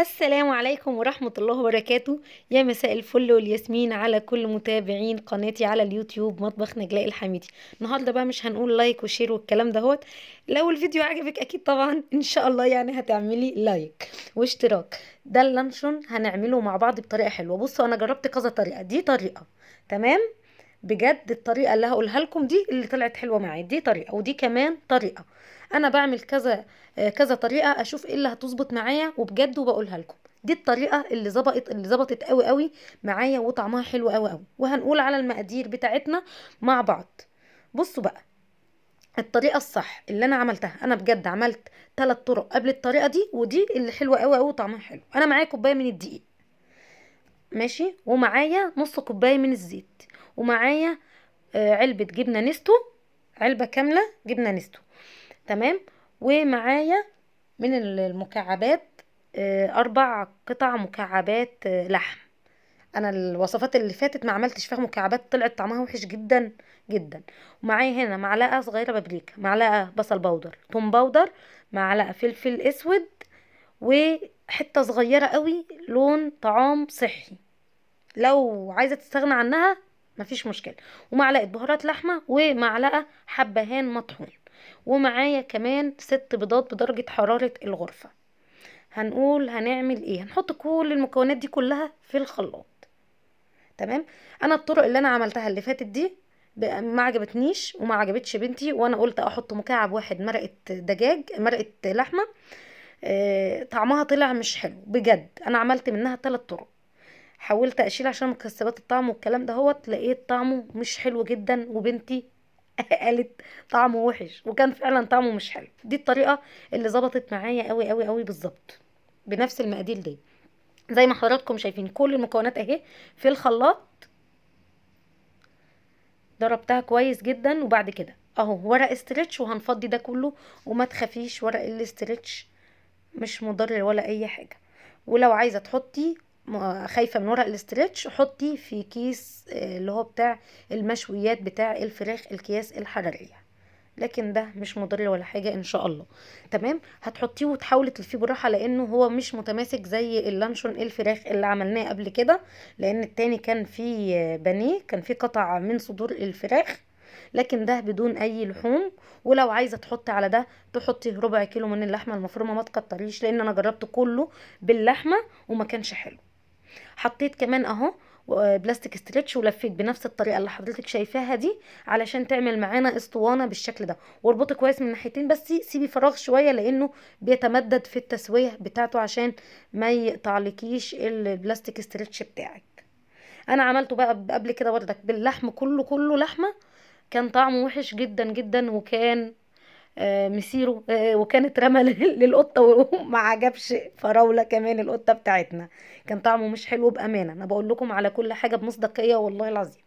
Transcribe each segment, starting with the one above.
السلام عليكم ورحمة الله وبركاته يا مساء الفل والياسمين على كل متابعين قناتي على اليوتيوب مطبخ نجلاء الحميدي النهاردة بقى مش هنقول لايك وشير والكلام دهوت لو الفيديو عجبك اكيد طبعا ان شاء الله يعني هتعملي لايك واشتراك ده اللانشون هنعمله مع بعض بطريقة حلوة بصوا انا جربت كذا طريقة دي طريقة تمام بجد الطريقة اللي هقولها لكم دي اللي طلعت حلوة معايا دي طريقة ودي كمان طريقة انا بعمل كذا آه، كذا طريقه اشوف ايه اللي هتظبط معايا وبجد وبقولها لكم دي الطريقه اللي ظبطت اللي ظبطت قوي قوي معايا وطعمها حلو قوي قوي وهنقول على المقادير بتاعتنا مع بعض بصوا بقى الطريقه الصح اللي انا عملتها انا بجد عملت ثلاث طرق قبل الطريقه دي ودي اللي حلوه قوي قوي وطعمها حلو انا معايا كوبايه من الدقيق ماشي ومعايا نص كوبايه من الزيت ومعايا آه، علبه جبنه نستو علبه كامله جبنه نستو تمام ومعايا من المكعبات آه، اربع قطع مكعبات آه، لحم انا الوصفات اللي فاتت ما عملتش فيها مكعبات طلعت طعمها وحش جدا جدا ومعايا هنا معلقه صغيره بابريكا معلقه بصل بودر توم بودر معلقه فلفل اسود وحته صغيره قوي لون طعام صحي لو عايزه تستغنى عنها مفيش مشكله ومعلقه بهارات لحمه ومعلقه حبهان مطحون ومعايا كمان ست بيضات بدرجة حرارة الغرفة هنقول هنعمل ايه هنحط كل المكونات دي كلها في الخلاط تمام انا الطرق اللي انا عملتها اللي فاتت دي ما عجبتنيش وما عجبتش بنتي وانا قلت احط مكعب واحد مرقه دجاج مرقه لحمه آه، طعمها طلع مش حلو بجد انا عملت منها ثلاث طرق حاولت اشيل عشان مكسبات الطعم والكلام ده هو لقيت طعمه مش حلو جدا وبنتي قالت طعمه وحش وكان فعلا طعمه مش حلو دي الطريقه اللي ظبطت معايا قوي قوي قوي بالظبط بنفس المقادير دي زي ما حضراتكم شايفين كل المكونات اهي في الخلاط ضربتها كويس جدا وبعد كده اهو ورق استرتش وهنفضي ده كله وما تخافيش ورق الاسترتش مش مضر ولا اي حاجه ولو عايزه تحطي خايفه من ورق الاسترتش حطي في كيس آه، اللي هو بتاع المشويات بتاع الفراخ الكياس الحراريه لكن ده مش مضر ولا حاجه ان شاء الله تمام هتحطيه وتحاولي تلفيه براحه لانه هو مش متماسك زي اللانشون الفراخ اللي عملناه قبل كده لان التاني كان فيه آه، بانيه كان فيه قطع من صدور الفراخ لكن ده بدون اي لحوم ولو عايزه تحطي على ده تحطي ربع كيلو من اللحمه المفرومه ما تكتريش لان انا جربت كله باللحمه وما كانش حلو حطيت كمان اهو آه، بلاستيك ستريتش ولفيت بنفس الطريقه اللي حضرتك شايفاها دي علشان تعمل معانا اسطوانه بالشكل ده واربطي كويس من الناحيتين بس سيبي فراغ شويه لانه بيتمدد في التسويه بتاعته عشان ما يتعلقيش البلاستيك ستريتش بتاعك انا عملته بقى قبل كده بردك باللحم كله كله لحمه كان طعمه وحش جدا جدا وكان آه، مسيره آه، وكانت رمى للقطه وما عجبش فراوله كمان القطه بتاعتنا كان طعمه مش حلو بامانه انا بقول لكم على كل حاجه بمصداقيه والله العظيم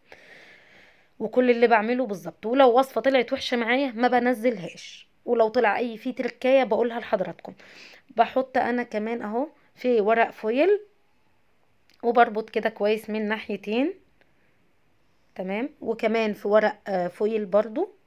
وكل اللي بعمله بالظبط ولو وصفه طلعت وحشه معايا ما بنزلهاش ولو طلع اي في تركايه بقولها لحضراتكم بحط انا كمان اهو في ورق فويل وبربط كده كويس من ناحيتين تمام وكمان في ورق آه، فويل برضو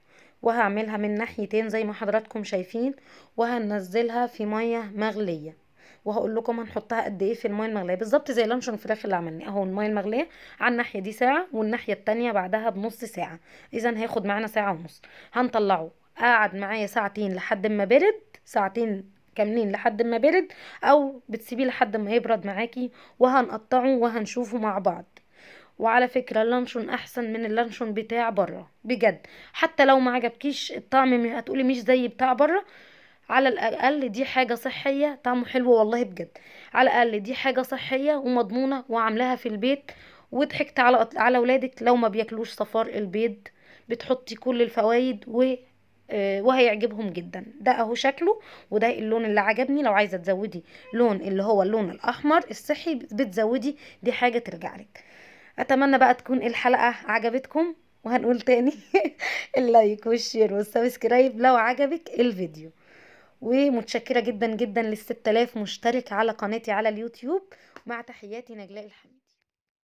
وهعملها من ناحيتين زي ما حضراتكم شايفين وهنزلها في ميه مغليه وهقول لكم هنحطها قد ايه في الميه المغليه بالظبط زي لانشون الفراخ اللي عملناه اهو الميه المغليه على الناحيه دي ساعه والناحيه التانية بعدها بنص ساعه اذا هياخد معانا ساعه ونص هنطلعه قعد معايا ساعتين لحد ما برد ساعتين كاملين لحد ما برد او بتسيبيه لحد ما يبرد معاكي وهنقطعه وهنشوفه مع بعض وعلى فكرة اللانشون احسن من اللانشون بتاع بره بجد حتى لو ما عجبكيش الطعم هتقولي مش زي بتاع بره على الاقل دي حاجة صحية طعمه حلو والله بجد على الاقل دي حاجة صحية ومضمونة وعاملاها في البيت وضحكت على على ولادك لو ما بيكلوش صفار البيض بتحطي كل الفوائد و آه، وهيعجبهم جدا ده اهو شكله وده اللون اللي عجبني لو عايزه تزودي لون اللي هو اللون الاحمر الصحي بتزودي دي حاجه ترجع لك اتمنى بقى تكون الحلقه عجبتكم وهنقول تاني اللايك والشير والسبسكرايب لو عجبك الفيديو ومتشكره جدا جدا لل 6000 مشترك على قناتي على اليوتيوب مع تحياتي نجلاء الحمد